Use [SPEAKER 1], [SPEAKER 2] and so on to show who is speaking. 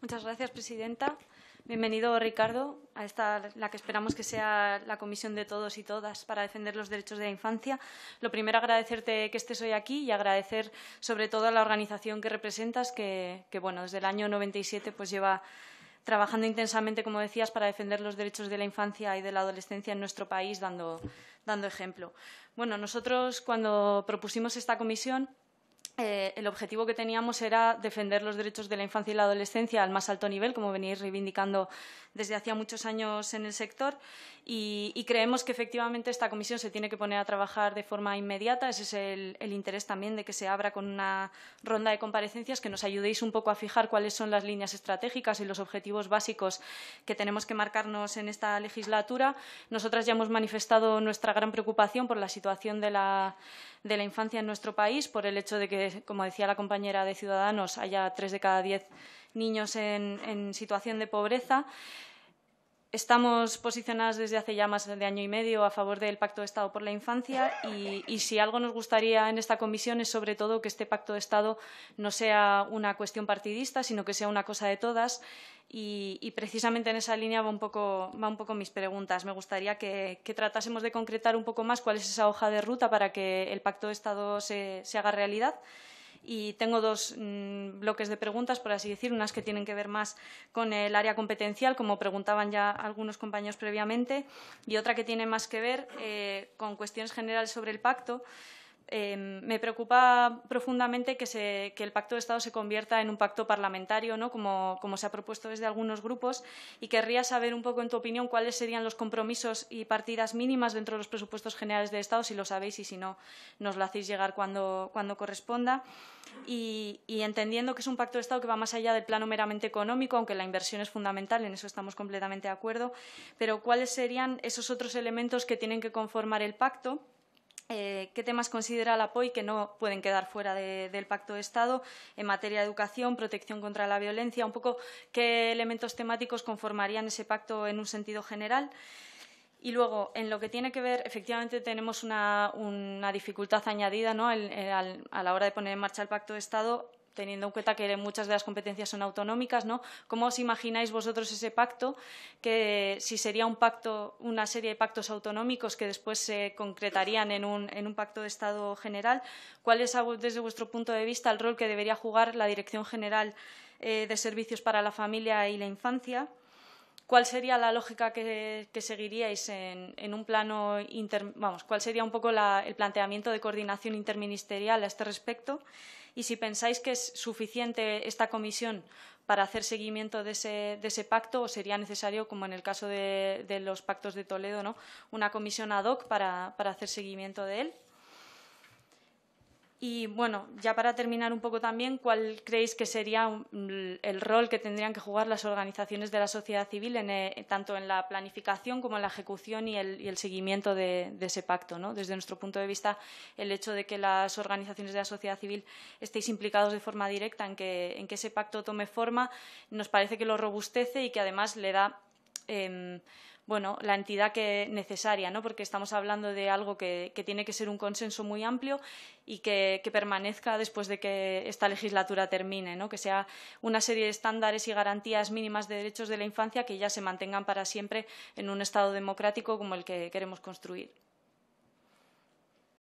[SPEAKER 1] Muchas gracias, presidenta. Bienvenido, Ricardo, a esta, la que esperamos que sea la comisión de todos y todas para defender los derechos de la infancia. Lo primero, agradecerte que estés hoy aquí y agradecer sobre todo a la organización que representas, que, bueno, desde el año 97 pues lleva trabajando intensamente, como decías, para defender los derechos de la infancia y de la adolescencia en nuestro país, dando, dando ejemplo. Bueno, nosotros cuando propusimos esta comisión eh, el objetivo que teníamos era defender los derechos de la infancia y la adolescencia al más alto nivel, como venís reivindicando desde hacía muchos años en el sector, y, creemos que efectivamente esta comisión se tiene que poner a trabajar de forma inmediata. Ese es el, interés también de que se abra con una ronda de comparecencias, que nos ayudéis un poco a fijar cuáles son las líneas estratégicas y los objetivos básicos que tenemos que marcarnos en esta legislatura. Nosotras ya hemos manifestado nuestra gran preocupación por la situación de la infancia en nuestro país, por el hecho de que como decía la compañera de Ciudadanos, haya tres de cada diez niños en situación de pobreza. Estamos posicionadas desde hace ya más de año y medio a favor del Pacto de Estado por la Infancia y, si algo nos gustaría en esta comisión es sobre todo que este Pacto de Estado no sea una cuestión partidista, sino que sea una cosa de todas. Y, precisamente en esa línea va un, poco, un poco mis preguntas. Me gustaría que, tratásemos de concretar un poco más cuál es esa hoja de ruta para que el Pacto de Estado se haga realidad y tengo dos mm, bloques de preguntas, por así decir, unas que tienen que ver más con el área competencial, como preguntaban ya algunos compañeros previamente, y otra que tiene más que ver eh, con cuestiones generales sobre el pacto. Em, me preocupa profundamente que, el pacto de Estado se convierta en un pacto parlamentario, ¿no? como, se ha propuesto desde algunos grupos, y querría saber un poco, en tu opinión, cuáles serían los compromisos y partidas mínimas dentro de los presupuestos generales de Estado, si lo sabéis y si no, nos lo hacéis llegar cuando, corresponda. y entendiendo que es un pacto de Estado que va más allá del plano meramente económico, aunque la inversión es fundamental, en eso estamos completamente de acuerdo, pero cuáles serían esos otros elementos que tienen que conformar el pacto eh, qué temas considera el apoyo que no pueden quedar fuera del Pacto de Estado en materia de educación, protección contra la violencia, un poco qué elementos temáticos conformarían ese pacto en un sentido general. Y luego, en lo que tiene que ver, efectivamente tenemos una, dificultad añadida ¿no? Eh, a la hora de poner en marcha el Pacto de Estado teniendo en cuenta que muchas de las competencias son autonómicas, ¿no? ¿Cómo os imagináis vosotros ese pacto? Que si sería un pacto, una serie de pactos autonómicos que después se concretarían en un, pacto de Estado general, ¿cuál es desde vuestro punto de vista el rol que debería jugar la Dirección General eh, de Servicios para la Familia y la Infancia? ¿cuál sería la lógica que, seguiríais en, un plano, inter, vamos, cuál sería un poco el planteamiento de coordinación interministerial a este respecto? Y si pensáis que es suficiente esta comisión para hacer seguimiento de ese, pacto o sería necesario, como en el caso de, los pactos de Toledo, ¿no? una comisión ad hoc para hacer seguimiento de él. Y bueno, ya para terminar un poco también, ¿cuál creéis que sería el rol que tendrían que jugar las organizaciones de la sociedad civil, en, eh, tanto en la planificación como en la ejecución y el, seguimiento de, ese pacto? Desde nuestro punto de vista, el hecho de que las organizaciones de la sociedad civil estéis implicados de forma directa en que, ese pacto tome forma, nos parece que lo robustece y que además le da. Em, bueno, la entidad que necesaria, ¿no? porque estamos hablando de algo que, tiene que ser un consenso muy amplio y que, permanezca después de que esta legislatura termine, ¿no? que sea una serie de estándares y garantías mínimas de derechos de la infancia que ya se mantengan para siempre en un Estado democrático como el que queremos construir.